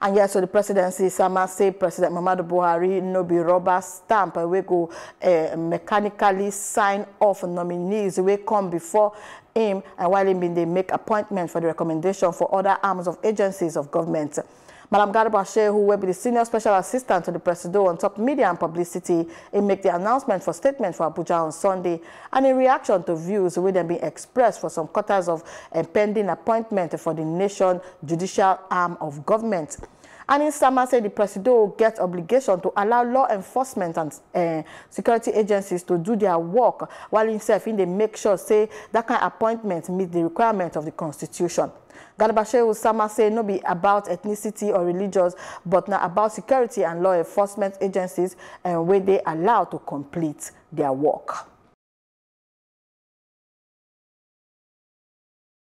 And yes, so the presidency, Sama say President Muhammadu Buhari, no be rubber stamp, eh, we go uh, mechanically sign off nominees, we come before him, and while him been they make appointment for the recommendation for other arms of agencies of government. Madam Garibashe, who will be the Senior Special Assistant to the Presido on top media and publicity, and make the announcement for statement for Abuja on Sunday, and in reaction to views which have been expressed for some quarters of impending appointment for the nation judicial arm of government. And in Sama said the presido gets obligation to allow law enforcement and uh, security agencies to do their work while himself in dey make sure say that kind of appointment meet the requirement of the constitution. Gadabashe Usama say no be about ethnicity or religious, but na about security and law enforcement agencies and eh, where they allow to complete their work.